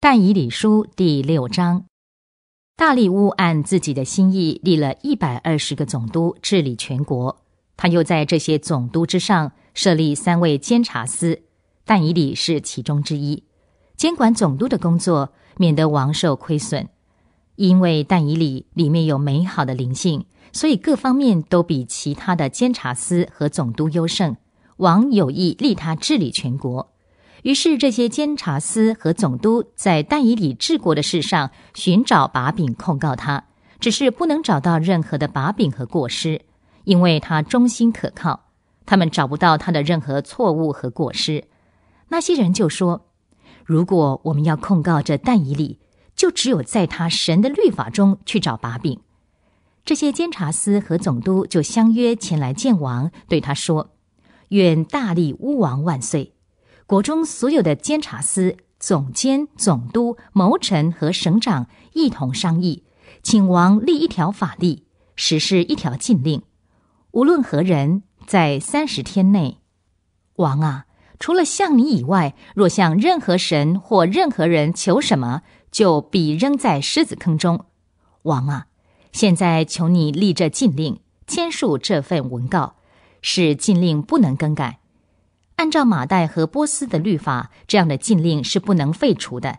但以礼书第六章，大力乌按自己的心意立了一百二十个总督治理全国，他又在这些总督之上设立三位监察司，但以理是其中之一，监管总督的工作，免得王受亏损。因为但以理里面有美好的灵性，所以各方面都比其他的监察司和总督优胜，王有意立他治理全国。于是，这些监察司和总督在但以礼治国的事上寻找把柄控告他，只是不能找到任何的把柄和过失，因为他忠心可靠。他们找不到他的任何错误和过失。那些人就说：“如果我们要控告这但以礼，就只有在他神的律法中去找把柄。”这些监察司和总督就相约前来见王，对他说：“愿大力乌王万岁！”国中所有的监察司、总监、总督、谋臣和省长一同商议，请王立一条法律，实施一条禁令。无论何人在三十天内，王啊，除了向你以外，若向任何神或任何人求什么，就必扔在狮子坑中。王啊，现在求你立这禁令，签署这份文告，使禁令不能更改。按照马代和波斯的律法，这样的禁令是不能废除的。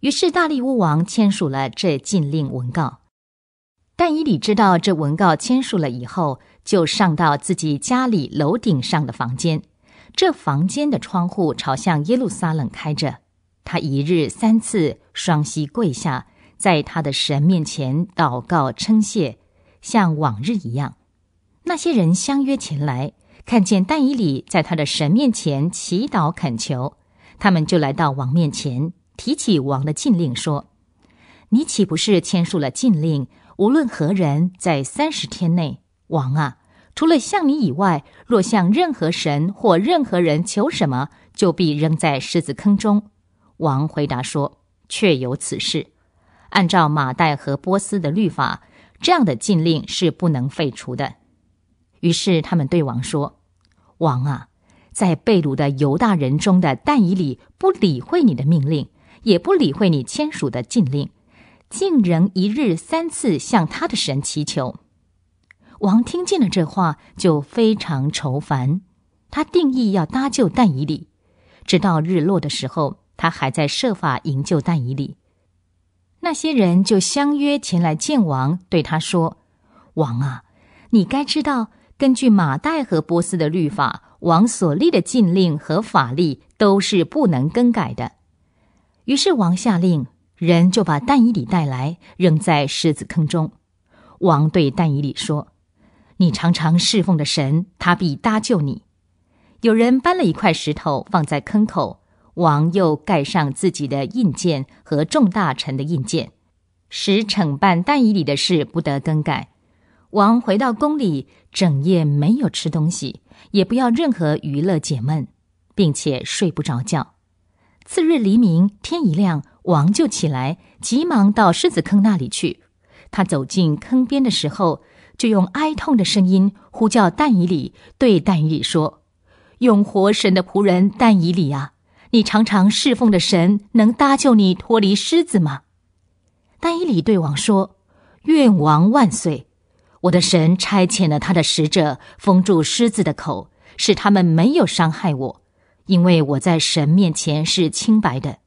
于是，大力乌王签署了这禁令文告。但以理知道这文告签署了以后，就上到自己家里楼顶上的房间。这房间的窗户朝向耶路撒冷开着。他一日三次双膝跪下，在他的神面前祷告称谢，像往日一样。那些人相约前来。看见但伊里在他的神面前祈祷恳求，他们就来到王面前，提起王的禁令说：“你岂不是签署了禁令？无论何人在三十天内，王啊，除了向你以外，若向任何神或任何人求什么，就必扔在狮子坑中。”王回答说：“确有此事。按照马代和波斯的律法，这样的禁令是不能废除的。”于是他们对王说：“王啊，在被掳的犹大人中的但以里不理会你的命令，也不理会你签署的禁令，竟仍一日三次向他的神祈求。”王听见了这话，就非常愁烦，他定义要搭救但以理。直到日落的时候，他还在设法营救但以理。那些人就相约前来见王，对他说：“王啊，你该知道。”根据马代和波斯的律法，王所立的禁令和法律都是不能更改的。于是王下令，人就把蛋伊里带来，扔在狮子坑中。王对蛋伊里说：“你常常侍奉的神，他必搭救你。”有人搬了一块石头放在坑口，王又盖上自己的印鉴和众大臣的印鉴，使惩办蛋伊里的事不得更改。王回到宫里，整夜没有吃东西，也不要任何娱乐解闷，并且睡不着觉。次日黎明天一亮，王就起来，急忙到狮子坑那里去。他走进坑边的时候，就用哀痛的声音呼叫但以理，对但以理说：“永活神的仆人但以理啊，你常常侍奉的神能搭救你脱离狮子吗？”但以理对王说：“愿王万岁。”我的神差遣了他的使者，封住狮子的口，使他们没有伤害我，因为我在神面前是清白的。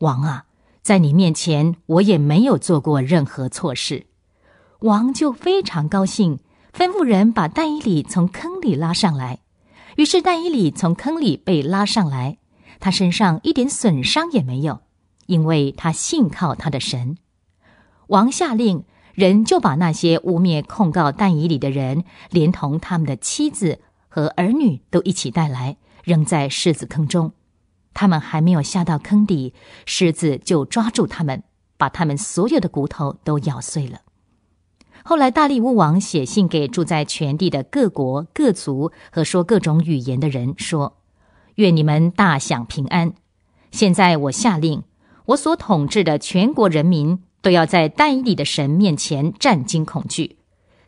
王啊，在你面前我也没有做过任何错事。王就非常高兴，吩咐人把但以里从坑里拉上来。于是但以里从坑里被拉上来，他身上一点损伤也没有，因为他信靠他的神。王下令。人就把那些污蔑控告但以里的人，连同他们的妻子和儿女都一起带来，扔在狮子坑中。他们还没有下到坑底，狮子就抓住他们，把他们所有的骨头都咬碎了。后来，大力乌王写信给住在全地的各国各族和说各种语言的人说：“愿你们大享平安。现在我下令，我所统治的全国人民。”都要在但以理的神面前战惊恐惧，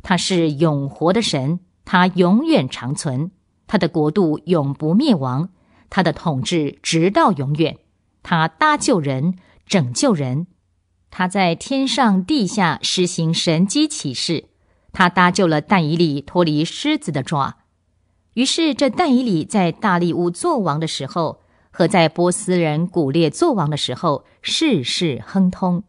他是永活的神，他永远长存，他的国度永不灭亡，他的统治直到永远。他搭救人，拯救人，他在天上地下施行神机启示。他搭救了但以理脱离狮子的爪。于是这但以理在大利乌作王的时候，和在波斯人古列作王的时候，事事亨通。